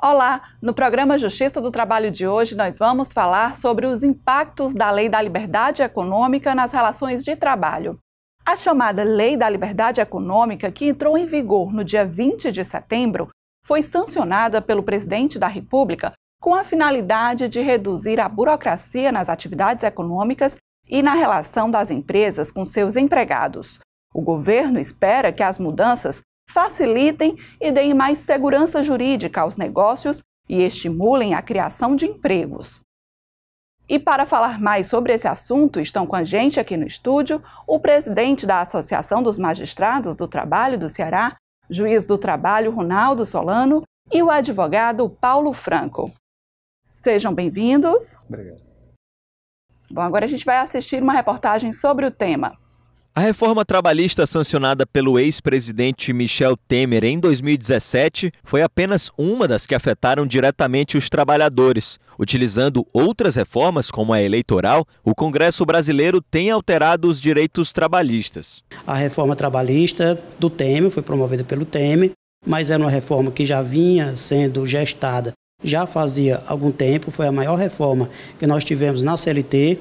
Olá! No programa Justiça do Trabalho de hoje, nós vamos falar sobre os impactos da Lei da Liberdade Econômica nas relações de trabalho. A chamada Lei da Liberdade Econômica, que entrou em vigor no dia 20 de setembro, foi sancionada pelo presidente da República com a finalidade de reduzir a burocracia nas atividades econômicas e na relação das empresas com seus empregados. O governo espera que as mudanças facilitem e deem mais segurança jurídica aos negócios e estimulem a criação de empregos. E para falar mais sobre esse assunto, estão com a gente aqui no estúdio o presidente da Associação dos Magistrados do Trabalho do Ceará, juiz do trabalho Ronaldo Solano, e o advogado Paulo Franco. Sejam bem-vindos. Obrigado. Bom, agora a gente vai assistir uma reportagem sobre o tema a reforma trabalhista sancionada pelo ex-presidente Michel Temer em 2017 foi apenas uma das que afetaram diretamente os trabalhadores. Utilizando outras reformas, como a eleitoral, o Congresso brasileiro tem alterado os direitos trabalhistas. A reforma trabalhista do Temer foi promovida pelo Temer, mas era uma reforma que já vinha sendo gestada já fazia algum tempo, foi a maior reforma que nós tivemos na CLT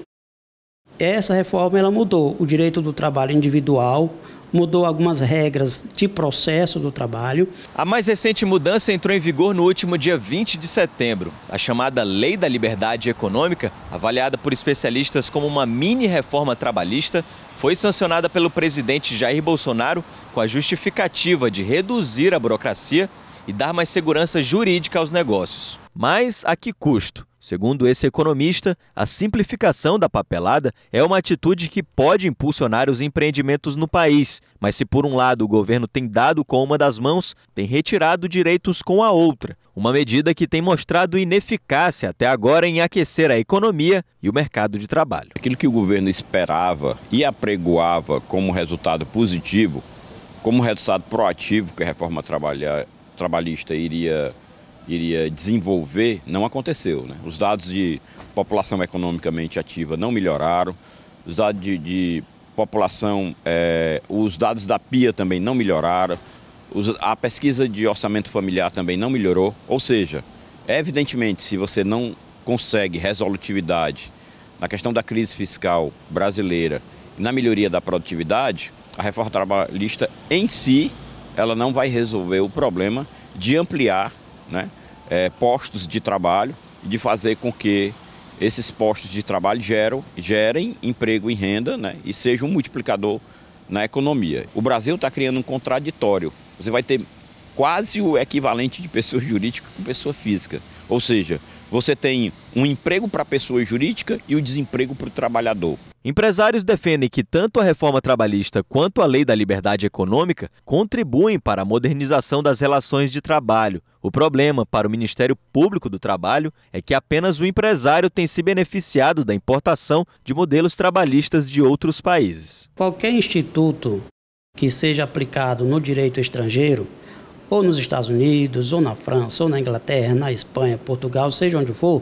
essa reforma ela mudou o direito do trabalho individual, mudou algumas regras de processo do trabalho. A mais recente mudança entrou em vigor no último dia 20 de setembro. A chamada Lei da Liberdade Econômica, avaliada por especialistas como uma mini reforma trabalhista, foi sancionada pelo presidente Jair Bolsonaro com a justificativa de reduzir a burocracia e dar mais segurança jurídica aos negócios. Mas a que custo? Segundo esse economista, a simplificação da papelada é uma atitude que pode impulsionar os empreendimentos no país, mas se por um lado o governo tem dado com uma das mãos, tem retirado direitos com a outra, uma medida que tem mostrado ineficácia até agora em aquecer a economia e o mercado de trabalho. Aquilo que o governo esperava e apregoava como resultado positivo, como resultado proativo que a reforma trabalhista iria iria desenvolver não aconteceu. Né? Os dados de população economicamente ativa não melhoraram, os dados de, de população, é, os dados da PIA também não melhoraram, os, a pesquisa de orçamento familiar também não melhorou. Ou seja, evidentemente, se você não consegue resolutividade na questão da crise fiscal brasileira e na melhoria da produtividade, a reforma trabalhista em si ela não vai resolver o problema de ampliar né, é, postos de trabalho e de fazer com que esses postos de trabalho geram, gerem emprego e renda né, e sejam um multiplicador na economia. O Brasil está criando um contraditório. Você vai ter quase o equivalente de pessoa jurídica com pessoa física. Ou seja, você tem um emprego para a pessoa jurídica e o um desemprego para o trabalhador. Empresários defendem que tanto a reforma trabalhista quanto a lei da liberdade econômica contribuem para a modernização das relações de trabalho. O problema para o Ministério Público do Trabalho é que apenas o empresário tem se beneficiado da importação de modelos trabalhistas de outros países. Qualquer instituto que seja aplicado no direito estrangeiro, ou nos Estados Unidos, ou na França, ou na Inglaterra, na Espanha, Portugal, seja onde for,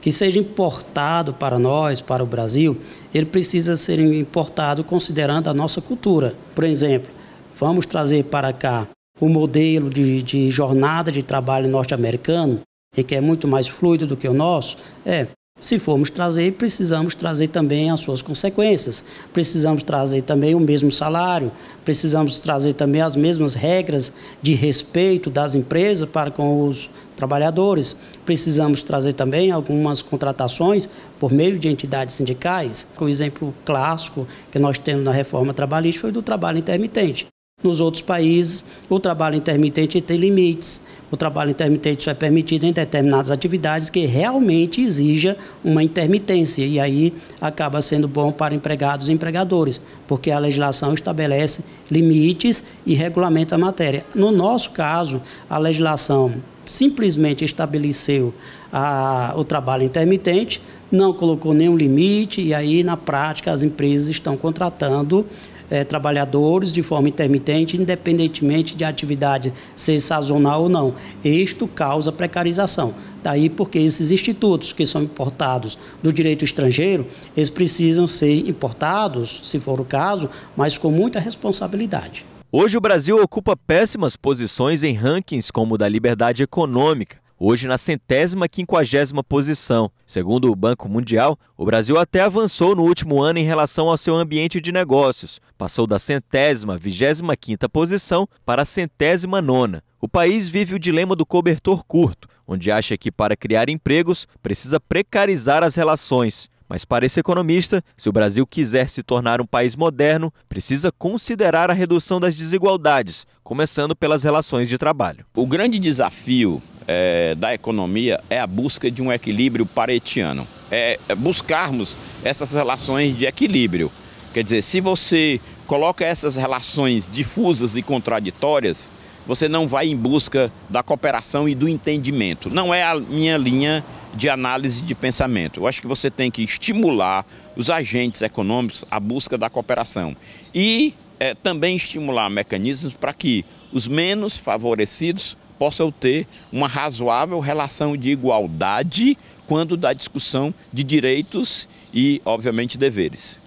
que seja importado para nós, para o Brasil, ele precisa ser importado considerando a nossa cultura. Por exemplo, vamos trazer para cá o modelo de, de jornada de trabalho norte-americano, e que é muito mais fluido do que o nosso, é, se formos trazer, precisamos trazer também as suas consequências. Precisamos trazer também o mesmo salário, precisamos trazer também as mesmas regras de respeito das empresas para com os trabalhadores. Precisamos trazer também algumas contratações por meio de entidades sindicais. O exemplo clássico que nós temos na reforma trabalhista foi do trabalho intermitente. Nos outros países, o trabalho intermitente tem limites. O trabalho intermitente só é permitido em determinadas atividades que realmente exija uma intermitência. E aí acaba sendo bom para empregados e empregadores, porque a legislação estabelece limites e regulamenta a matéria. No nosso caso, a legislação simplesmente estabeleceu a, o trabalho intermitente, não colocou nenhum limite, e aí, na prática, as empresas estão contratando é, trabalhadores de forma intermitente, independentemente de atividade ser sazonal ou não. Isto causa precarização. Daí porque esses institutos que são importados do direito estrangeiro, eles precisam ser importados, se for o caso, mas com muita responsabilidade. Hoje o Brasil ocupa péssimas posições em rankings como o da liberdade econômica, hoje na centésima quinquagésima posição. Segundo o Banco Mundial, o Brasil até avançou no último ano em relação ao seu ambiente de negócios, passou da centésima vigésima quinta posição para a centésima nona. O país vive o dilema do cobertor curto, onde acha que para criar empregos precisa precarizar as relações. Mas para esse economista, se o Brasil quiser se tornar um país moderno, precisa considerar a redução das desigualdades, começando pelas relações de trabalho. O grande desafio é, da economia é a busca de um equilíbrio paretiano. É, é buscarmos essas relações de equilíbrio. Quer dizer, se você coloca essas relações difusas e contraditórias, você não vai em busca da cooperação e do entendimento. Não é a minha linha de análise de pensamento. Eu acho que você tem que estimular os agentes econômicos à busca da cooperação e é, também estimular mecanismos para que os menos favorecidos possam ter uma razoável relação de igualdade quando da discussão de direitos e, obviamente, deveres.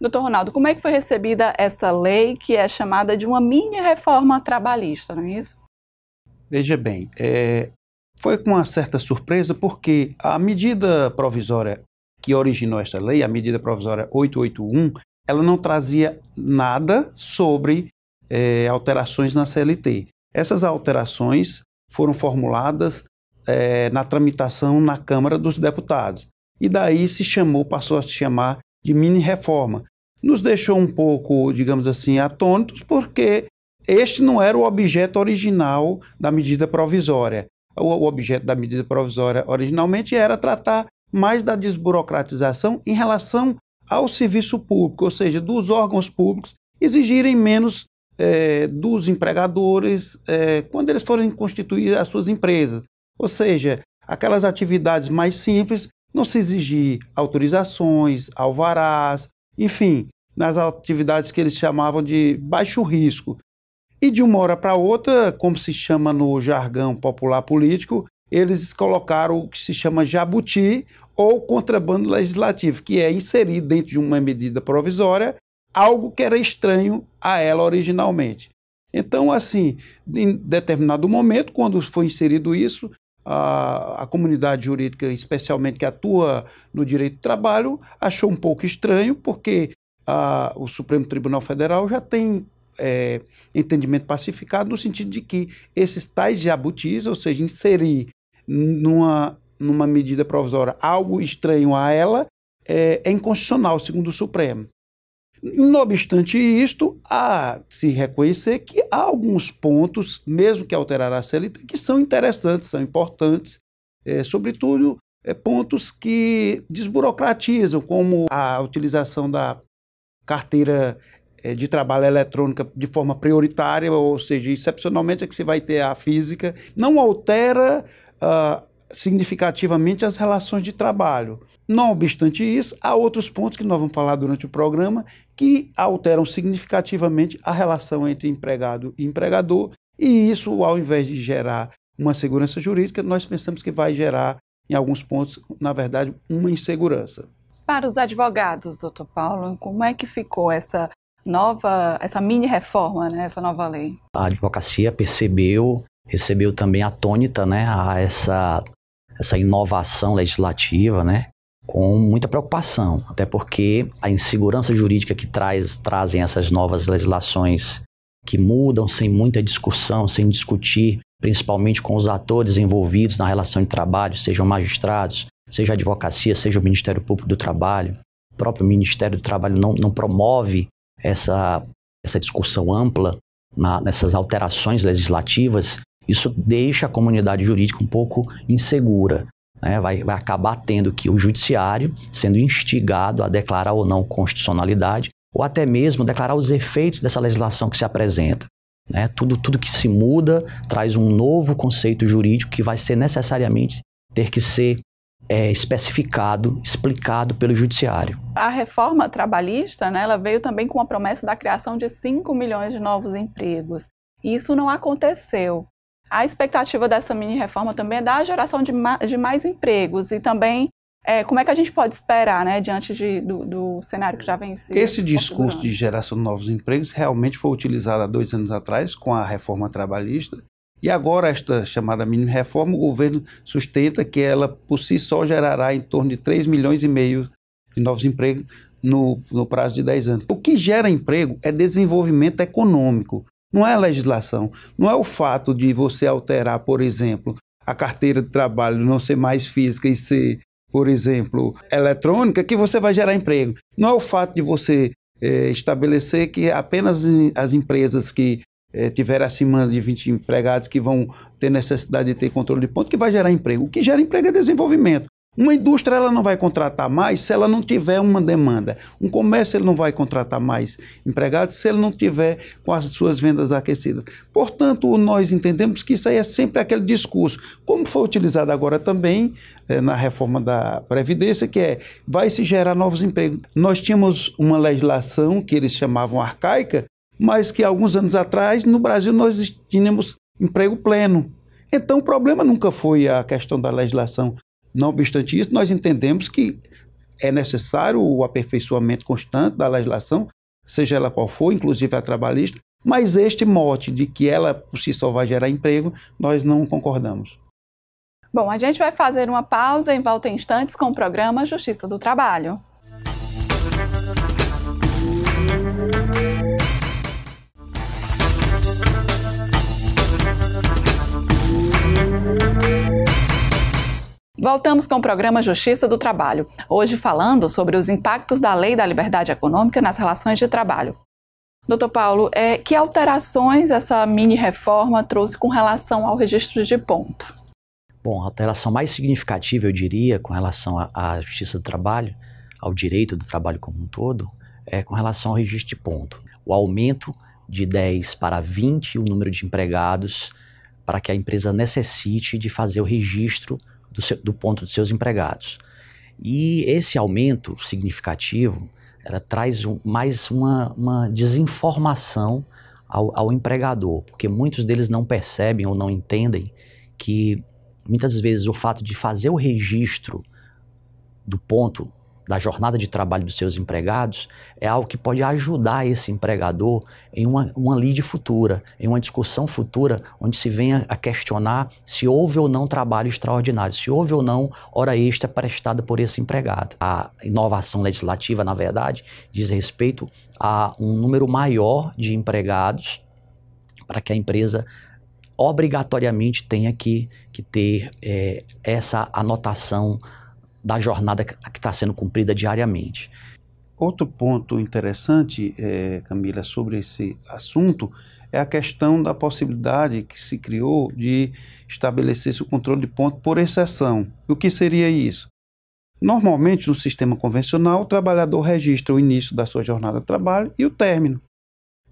Doutor Ronaldo, como é que foi recebida essa lei que é chamada de uma mini reforma trabalhista, não é isso? Veja bem, é, foi com uma certa surpresa, porque a medida provisória que originou esta lei, a medida provisória 881, ela não trazia nada sobre é, alterações na CLT. Essas alterações foram formuladas é, na tramitação na Câmara dos Deputados. E daí se chamou, passou a se chamar de mini-reforma. Nos deixou um pouco, digamos assim, atônitos, porque este não era o objeto original da medida provisória o objeto da medida provisória originalmente era tratar mais da desburocratização em relação ao serviço público, ou seja, dos órgãos públicos exigirem menos é, dos empregadores é, quando eles forem constituir as suas empresas. Ou seja, aquelas atividades mais simples, não se exigir autorizações, alvarás, enfim, nas atividades que eles chamavam de baixo risco, e de uma hora para outra, como se chama no jargão popular político, eles colocaram o que se chama jabuti ou contrabando legislativo, que é inserir dentro de uma medida provisória algo que era estranho a ela originalmente. Então, assim, em determinado momento, quando foi inserido isso, a, a, comunidade jurídica, especialmente que atua no direito do trabalho, achou um pouco estranho, porque a, ah, o Supremo Tribunal Federal já tem é, entendimento pacificado, no sentido de que esses tais jabutis, ou seja, inserir numa, numa medida provisória algo estranho a ela, é, é inconstitucional, segundo o Supremo. Não obstante isto, há se reconhecer que há alguns pontos, mesmo que alterar a CLT, que são interessantes, são importantes, é, sobretudo é, pontos que desburocratizam, como a utilização da carteira é, de trabalho eletrônica de forma prioritária, ou seja, excepcionalmente é que você vai ter a física, não altera uh, significativamente as relações de trabalho. Não obstante isso, há outros pontos que nós vamos falar durante o programa que alteram significativamente a relação entre empregado e empregador, e isso, ao invés de gerar uma segurança jurídica, nós pensamos que vai gerar, em alguns pontos, na verdade, uma insegurança. Para os advogados, doutor Paulo, como é que ficou essa nova, essa mini reforma, né, essa nova lei? A advocacia percebeu, recebeu também atônita, né, a essa essa inovação legislativa, né, com muita preocupação, até porque a insegurança jurídica que traz trazem essas novas legislações que mudam sem muita discussão, sem discutir, principalmente com os atores envolvidos na relação de trabalho, sejam magistrados, seja a advocacia, seja o Ministério Público do Trabalho. O próprio Ministério do Trabalho não, não promove essa, essa discussão ampla na, nessas alterações legislativas, isso deixa a comunidade jurídica um pouco insegura. Né? Vai, vai acabar tendo que o judiciário sendo instigado a declarar ou não constitucionalidade, ou até mesmo declarar os efeitos dessa legislação que se apresenta. Né? Tudo, tudo que se muda traz um novo conceito jurídico que vai ser necessariamente ter que ser é, especificado, explicado pelo judiciário. A reforma trabalhista, né, ela veio também com a promessa da criação de 5 milhões de novos empregos. E isso não aconteceu. A expectativa dessa mini reforma também é da geração de, ma de mais empregos e também é, como é que a gente pode esperar, né, diante de, do, do, cenário que já vem se Esse discurso de geração de novos empregos realmente foi utilizado há dois anos atrás com a reforma trabalhista e agora, esta chamada mínima reforma, o governo sustenta que ela por si só gerará em torno de 3 milhões e meio de novos empregos no, no prazo de 10 anos. O que gera emprego é desenvolvimento econômico, não é a legislação, não é o fato de você alterar, por exemplo, a carteira de trabalho não ser mais física e ser, por exemplo, eletrônica, que você vai gerar emprego. Não é o fato de você é, estabelecer que apenas as empresas que é, tiver acima de 20 empregados que vão ter necessidade de ter controle de ponto, que vai gerar emprego. O que gera emprego é desenvolvimento. Uma indústria ela não vai contratar mais se ela não tiver uma demanda. Um comércio ele não vai contratar mais empregados se ele não tiver com as suas vendas aquecidas. Portanto, nós entendemos que isso aí é sempre aquele discurso, como foi utilizado agora também é, na reforma da Previdência, que é vai se gerar novos empregos. Nós tínhamos uma legislação que eles chamavam arcaica, mas que alguns anos atrás, no Brasil, nós tínhamos emprego pleno. Então, o problema nunca foi a questão da legislação. Não obstante isso, nós entendemos que é necessário o aperfeiçoamento constante da legislação, seja ela qual for, inclusive a trabalhista, mas este mote de que ela por si só vai gerar emprego, nós não concordamos. Bom, a gente vai fazer uma pausa em volta em instantes com o programa Justiça do Trabalho. Voltamos com o programa Justiça do Trabalho, hoje falando sobre os impactos da Lei da Liberdade Econômica nas relações de trabalho. Doutor Paulo, é, que alterações essa mini-reforma trouxe com relação ao registro de ponto? Bom, a alteração mais significativa, eu diria, com relação à Justiça do Trabalho, ao direito do trabalho como um todo, é com relação ao registro de ponto. O aumento de 10 para 20 o número de empregados para que a empresa necessite de fazer o registro do, seu, do ponto de seus empregados. E esse aumento significativo ela traz um, mais uma, uma desinformação ao, ao, empregador, porque muitos deles não percebem ou não entendem que muitas vezes o fato de fazer o registro do ponto da jornada de trabalho dos seus empregados é algo que pode ajudar esse empregador em uma, uma lead futura, em uma discussão futura, onde se venha a questionar se houve ou não trabalho extraordinário, se houve ou não hora extra prestada por esse empregado. A inovação legislativa, na verdade, diz respeito a um número maior de empregados para que a empresa obrigatoriamente tenha que, que ter é, essa anotação da jornada que está sendo cumprida diariamente. Outro ponto interessante, é, Camila, sobre esse assunto é a questão da possibilidade que se criou de estabelecer-se o controle de ponto por exceção. o que seria isso? Normalmente, no sistema convencional, o trabalhador registra o início da sua jornada de trabalho e o término.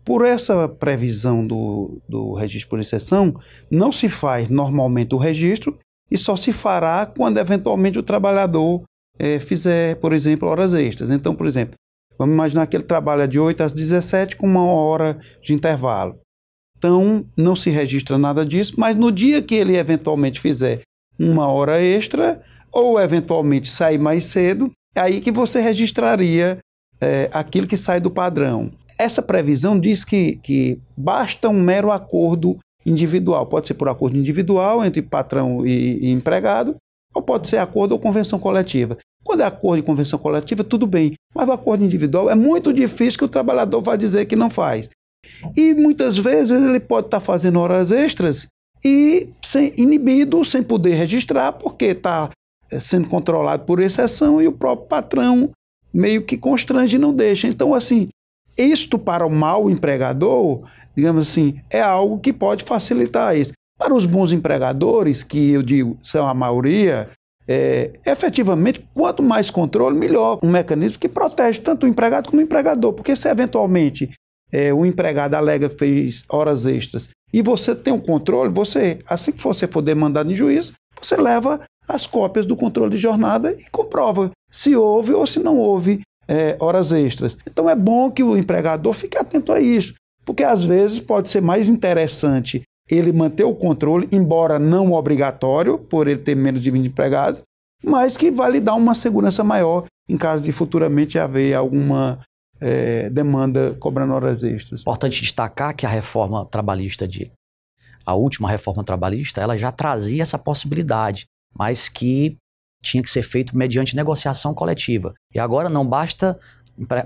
Por essa previsão do, do registro por exceção, não se faz normalmente o registro e só se fará quando eventualmente o trabalhador é, fizer, por exemplo, horas extras. Então, por exemplo, vamos imaginar que ele trabalha de 8 às 17 com uma hora de intervalo. Então, não se registra nada disso, mas no dia que ele eventualmente fizer uma hora extra, ou eventualmente sair mais cedo, é aí que você registraria é, aquilo que sai do padrão. Essa previsão diz que, que basta um mero acordo individual. Pode ser por acordo individual entre patrão e, e empregado, ou pode ser acordo ou convenção coletiva. Quando é acordo e convenção coletiva, tudo bem. Mas o acordo individual é muito difícil que o trabalhador vá dizer que não faz. E muitas vezes ele pode estar tá fazendo horas extras e sem, inibido, sem poder registrar, porque está eh, sendo controlado por exceção e o próprio patrão meio que constrange e não deixa. Então, assim, isto para o mau empregador, digamos assim, é algo que pode facilitar isso. Para os bons empregadores, que eu digo são a maioria, é, efetivamente, quanto mais controle, melhor. Um mecanismo que protege tanto o empregado como o empregador. Porque se eventualmente é, o empregado alega que fez horas extras e você tem o um controle, você, assim que você for demandado em juízo, você leva as cópias do controle de jornada e comprova se houve ou se não houve é, horas extras. Então é bom que o empregador fique atento a isso, porque às vezes pode ser mais interessante ele manter o controle, embora não obrigatório, por ele ter menos de 20 empregados, mas que vai lhe dar uma segurança maior em caso de futuramente haver alguma é, demanda cobrando horas extras. Importante destacar que a reforma trabalhista de a última reforma trabalhista, ela já trazia essa possibilidade, mas que tinha que ser feito mediante negociação coletiva. E agora não basta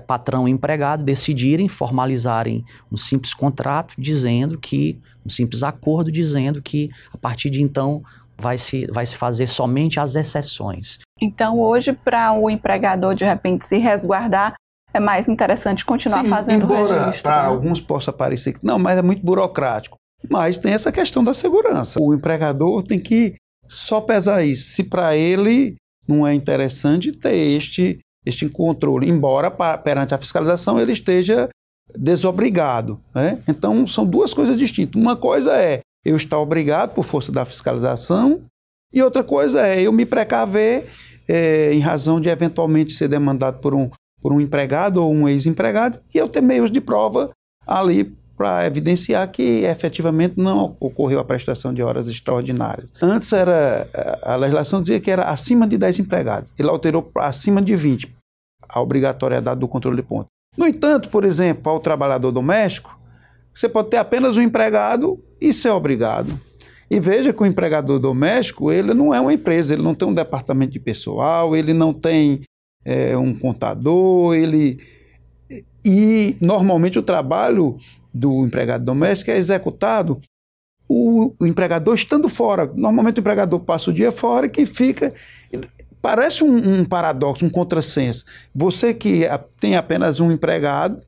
patrão e empregado decidirem formalizarem um simples contrato dizendo que um simples acordo dizendo que a partir de então vai se vai se fazer somente as exceções. Então hoje para o empregador de repente se resguardar é mais interessante continuar Sim, fazendo o registro. Para né? alguns possa parecer que não, mas é muito burocrático. Mas tem essa questão da segurança. O empregador tem que só pesar isso. Se para ele não é interessante ter este, este controle, embora perante a fiscalização ele esteja desobrigado. Né? Então são duas coisas distintas. Uma coisa é eu estar obrigado por força da fiscalização, e outra coisa é eu me precaver é, em razão de eventualmente ser demandado por um, por um empregado ou um ex-empregado e eu ter meios de prova ali para evidenciar que efetivamente não ocorreu a prestação de horas extraordinárias. Antes era a legislação dizia que era acima de 10 empregados. Ele alterou para acima de 20 a obrigatoriedade do controle de ponto. No entanto, por exemplo, ao trabalhador doméstico, você pode ter apenas um empregado e ser obrigado. E veja que o empregador doméstico, ele não é uma empresa, ele não tem um departamento de pessoal, ele não tem é, um contador, ele... E normalmente o trabalho do empregado doméstico é executado o, o empregador estando fora. Normalmente o empregador passa o dia fora e que fica. Parece um, um paradoxo, um contrassenso. Você que é, tem apenas um empregado,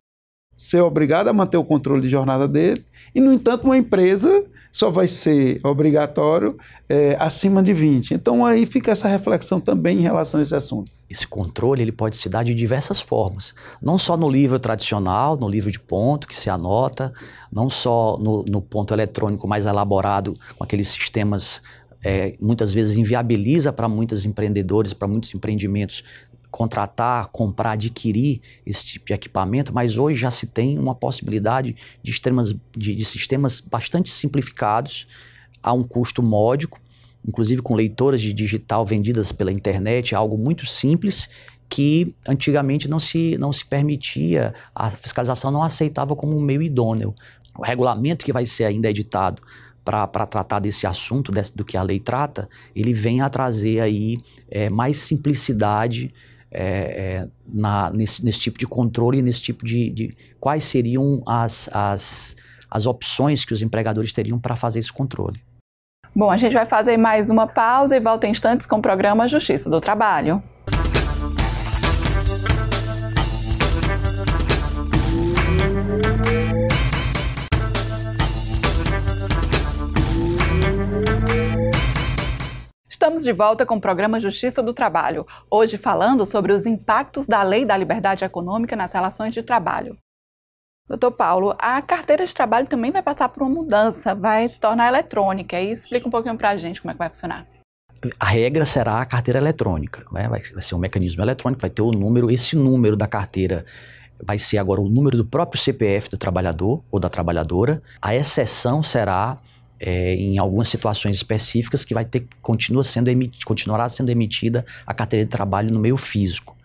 ser é obrigado a manter o controle de jornada dele, e, no entanto, uma empresa só vai ser obrigatório é, acima de 20. Então aí fica essa reflexão também em relação a esse assunto. Esse controle ele pode se dar de diversas formas, não só no livro tradicional, no livro de ponto que se anota, não só no, no ponto eletrônico mais elaborado com aqueles sistemas é, muitas vezes inviabiliza para muitos empreendedores, para muitos empreendimentos, contratar, comprar, adquirir esse tipo de equipamento, mas hoje já se tem uma possibilidade de, extremas, de, de sistemas bastante simplificados, a um custo módico, inclusive com leitoras de digital vendidas pela internet, algo muito simples que antigamente não se, não se permitia, a fiscalização não aceitava como um meio idôneo. O regulamento que vai ser ainda editado para tratar desse assunto, desse, do que a lei trata, ele vem a trazer aí é, mais simplicidade é, é, na, nesse, nesse, tipo de controle, nesse tipo de, de quais seriam as, as, as opções que os empregadores teriam para fazer esse controle. Bom, a gente vai fazer mais uma pausa e volta em instantes com o programa Justiça do Trabalho. Estamos de volta com o programa Justiça do Trabalho, hoje falando sobre os impactos da Lei da Liberdade Econômica nas relações de trabalho. Doutor Paulo, a carteira de trabalho também vai passar por uma mudança, vai se tornar eletrônica. E explica um pouquinho para a gente como é que vai funcionar. A regra será a carteira eletrônica, né? vai ser um mecanismo eletrônico, vai ter o número, esse número da carteira vai ser agora o número do próprio CPF do trabalhador ou da trabalhadora. A exceção será é, em algumas situações específicas que vai ter continua sendo continuará sendo emitida a carteira de trabalho no meio físico.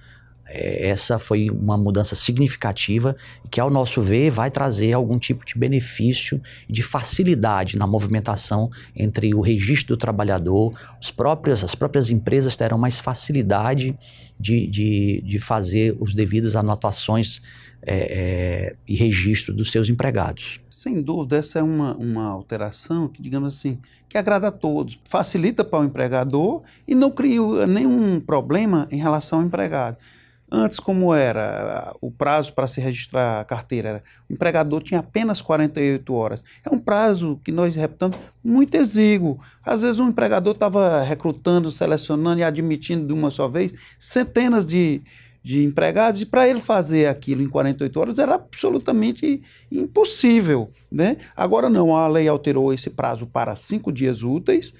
É, essa foi uma mudança significativa que, ao nosso ver, vai trazer algum tipo de benefício e de facilidade na movimentação entre o registro do trabalhador, os próprios, as próprias empresas terão mais facilidade de, de, de fazer os devidos anotações é, é, e registro dos seus empregados. Sem dúvida, essa é uma, uma alteração que, digamos assim, que agrada a todos, facilita para o empregador e não cria nenhum problema em relação ao empregado. Antes, como era o prazo para se registrar a carteira? Era, o empregador tinha apenas 48 horas. É um prazo que nós reputamos muito exíguo. Às vezes, um empregador estava recrutando, selecionando e admitindo de uma só vez centenas de, de empregados, e para ele fazer aquilo em 48 horas era absolutamente impossível. Né? Agora não, a lei alterou esse prazo para cinco dias úteis.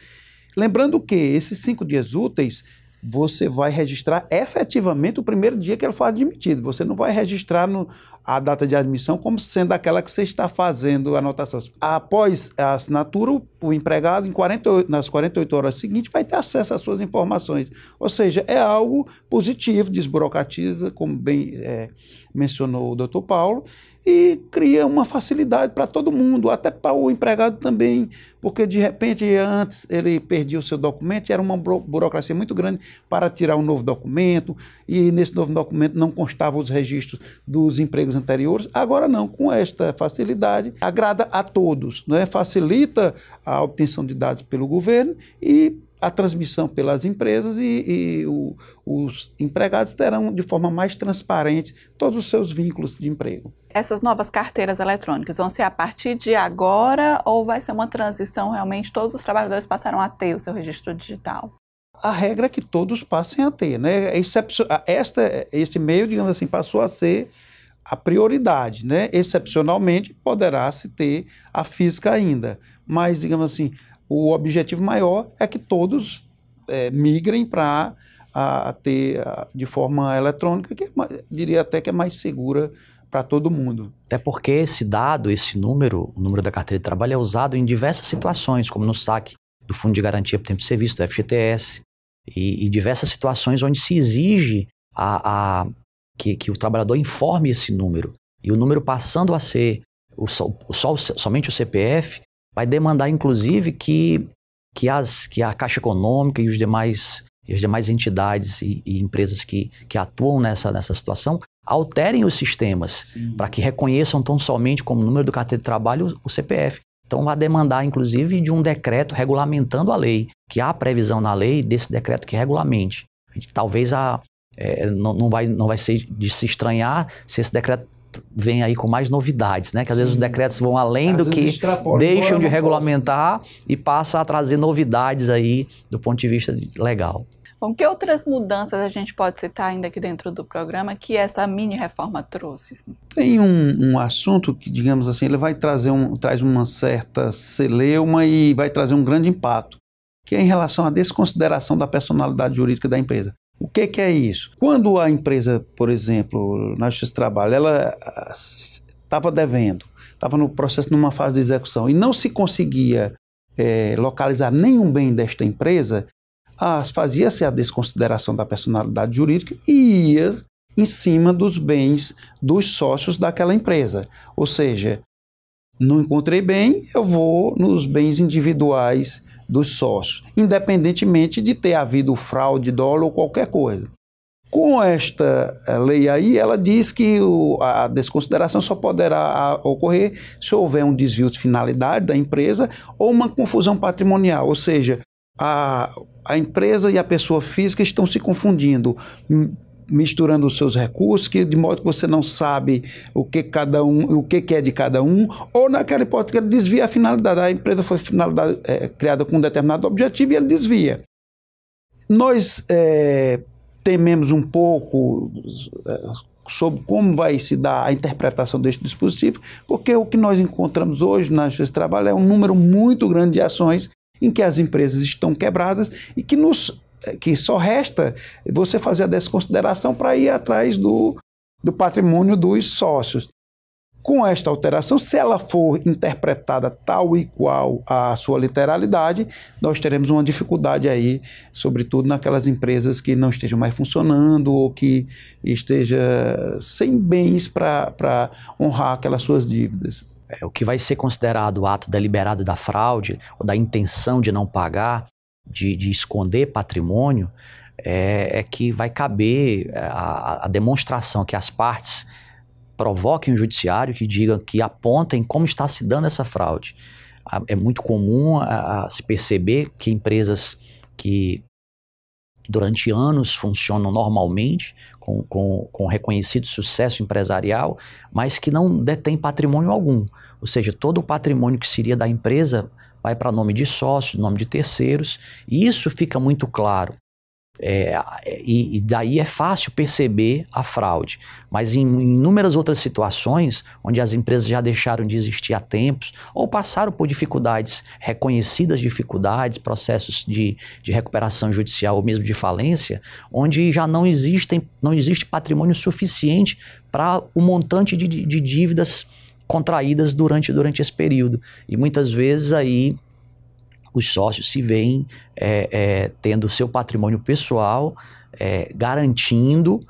Lembrando que esses cinco dias úteis você vai registrar efetivamente o primeiro dia que ele for admitido. Você não vai registrar no, a data de admissão como sendo aquela que você está fazendo a anotação. Após a assinatura, o empregado, em 48, nas 48 horas seguintes, vai ter acesso às suas informações. Ou seja, é algo positivo, desburocratiza, como bem é, mencionou o doutor Paulo, e cria uma facilidade para todo mundo, até para o empregado também, porque de repente antes ele perdia o seu documento, era uma burocracia muito grande para tirar um novo documento, e nesse novo documento não constavam os registros dos empregos anteriores. Agora não, com esta facilidade, agrada a todos, né? facilita a obtenção de dados pelo governo e a transmissão pelas empresas e, e o, os empregados terão de forma mais transparente todos os seus vínculos de emprego. Essas novas carteiras eletrônicas vão ser a partir de agora ou vai ser uma transição realmente? Todos os trabalhadores passaram a ter o seu registro digital? A regra é que todos passem a ter, né? É esta, meio, digamos assim, passou a ser a prioridade, né? Excepcionalmente poderá se ter a física ainda, mas digamos assim, o objetivo maior é que todos é, migrem para a, a ter a, de forma eletrônica, que é, diria até que é mais segura para todo mundo. Até porque esse dado, esse número, o número da carteira de trabalho é usado em diversas situações, como no saque do Fundo de Garantia por Tempo de Serviço, do FGTS, e, e diversas situações onde se exige a, a que, que, o trabalhador informe esse número. E o número passando a ser o, o, somente o CPF, vai demandar, inclusive, que, que, as, que a Caixa Econômica e os demais, e as demais entidades e, e empresas que, que atuam nessa, nessa situação alterem os sistemas para que reconheçam tão somente como número do carteiro de trabalho o CPF. Então, vai demandar, inclusive, de um decreto regulamentando a lei, que há previsão na lei desse decreto que regulamente. Talvez a, é, não, não, vai, não vai ser de se estranhar se esse decreto vem aí com mais novidades, né? Que às Sim. vezes os decretos vão além às do que deixam de regulamentar posso. e passa a trazer novidades aí do ponto de vista legal. Bom, que outras mudanças a gente pode citar ainda aqui dentro do programa que essa mini reforma trouxe? Tem um, um assunto que, digamos assim, ele vai trazer um, traz uma certa celeuma e vai trazer um grande impacto, que é em relação à desconsideração da personalidade jurídica da empresa. O que, que é isso? Quando a empresa, por exemplo, na Justiça do Trabalho, ela estava ah, devendo, estava no processo numa fase de execução e não se conseguia é, localizar nenhum bem desta empresa, fazia-se a desconsideração da personalidade jurídica e ia em cima dos bens dos sócios daquela empresa. Ou seja, não encontrei bem, eu vou nos bens individuais dos sócios, independentemente de ter havido fraude, dólar ou qualquer coisa. Com esta eh, lei aí, ela diz que o, a desconsideração só poderá ocorrer se houver um desvio de finalidade da empresa ou uma confusão patrimonial, ou seja, a, a empresa e a pessoa física estão se confundindo misturando os seus recursos, que de modo que você não sabe o que cada um, o que, é de cada um, ou naquela hipótese que ele desvia a finalidade. A empresa foi é, criada com um determinado objetivo e ele desvia. Nós é, tememos um pouco é, sobre como vai se dar a interpretação deste dispositivo, porque o que nós encontramos hoje na justiça de trabalho é um número muito grande de ações em que as empresas estão quebradas e que nos que só resta você fazer a desconsideração para ir atrás do, do patrimônio dos sócios. Com esta alteração, se ela for interpretada tal e qual a sua literalidade, nós teremos uma dificuldade aí, sobretudo naquelas empresas que não estejam mais funcionando ou que esteja sem bens para honrar aquelas suas dívidas. É, o que vai ser considerado o ato deliberado da fraude ou da intenção de não pagar de, de esconder patrimônio é, é, que vai caber é, a, a, demonstração que as partes provoquem o judiciário, que digam, que apontem como está se dando essa fraude. É muito comum a, a se perceber que empresas que durante anos funcionam normalmente, com, com, com, reconhecido sucesso empresarial, mas que não detêm patrimônio algum. Ou seja, todo o patrimônio que seria da empresa vai para nome de sócios, nome de terceiros, e isso fica muito claro. É, é, e, e, daí é fácil perceber a fraude. Mas em, em inúmeras outras situações, onde as empresas já deixaram de existir há tempos, ou passaram por dificuldades, reconhecidas dificuldades, processos de, de recuperação judicial ou mesmo de falência, onde já não, existem, não existe patrimônio suficiente para o um montante de, de dívidas contraídas durante, durante esse período. E muitas vezes aí os sócios se veem é, é, tendo seu patrimônio pessoal é, garantindo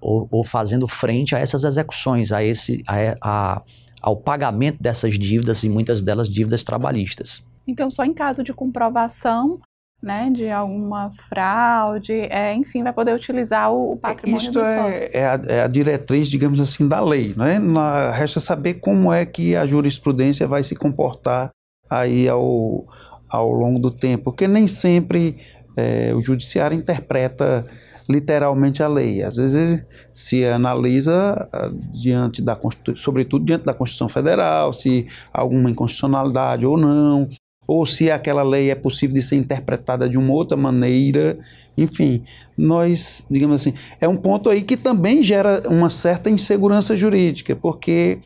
ou, ou, fazendo frente a essas execuções, a esse, a, a, ao pagamento dessas dívidas e muitas delas dívidas trabalhistas. Então, só em caso de comprovação né, de alguma fraude, é, enfim, vai poder utilizar o, o patrimônio Isto do sócio. É, é, a, é a diretriz, digamos assim, da lei. Né? Na, resta saber como é que a jurisprudência vai se comportar aí ao, ao longo do tempo, porque nem sempre é, o judiciário interpreta literalmente a lei. Às vezes se analisa ah, diante da sobretudo diante da Constituição Federal, se alguma inconstitucionalidade ou não ou se aquela lei é possível de ser interpretada de uma outra maneira. Enfim, nós, digamos assim, é um ponto aí que também gera uma certa insegurança jurídica, porque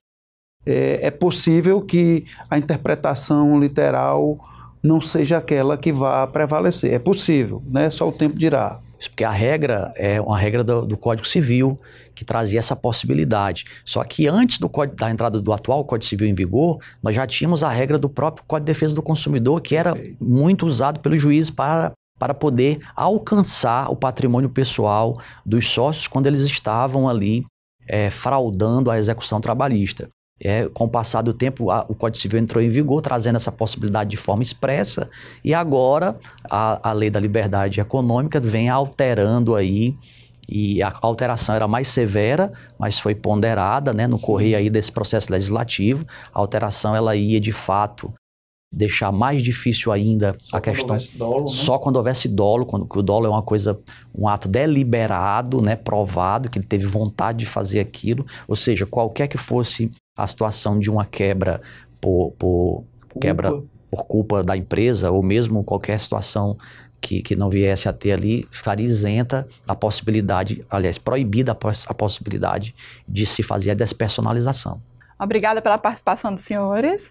é, é possível que a interpretação literal não seja aquela que vá prevalecer. É possível, né? só o tempo dirá. Isso porque a regra é uma regra do, do Código Civil que trazia essa possibilidade. Só que antes do, da entrada do atual Código Civil em vigor, nós já tínhamos a regra do próprio Código de Defesa do Consumidor, que era muito usado pelo juiz para para poder alcançar o patrimônio pessoal dos sócios quando eles estavam ali é, fraudando a execução trabalhista. É, com o passar do tempo, a, o Código Civil entrou em vigor, trazendo essa possibilidade de forma expressa, e agora a, a Lei da Liberdade Econômica vem alterando aí e a alteração era mais severa, mas foi ponderada, né, no Sim. correr aí desse processo legislativo, a alteração ela ia de fato deixar mais difícil ainda só a questão dolo, né? só quando houvesse dolo, quando que o dolo é uma coisa, um ato deliberado, né, provado que ele teve vontade de fazer aquilo, ou seja, qualquer que fosse a situação de uma quebra por, por quebra por culpa da empresa ou mesmo qualquer situação que, que não viesse a ter ali, estaria isenta a possibilidade, aliás, proibida a, poss a possibilidade de se fazer a despersonalização. Obrigada pela participação dos senhores.